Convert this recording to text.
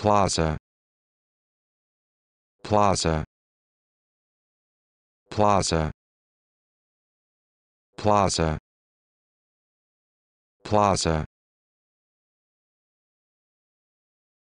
plaza plaza plaza plaza plaza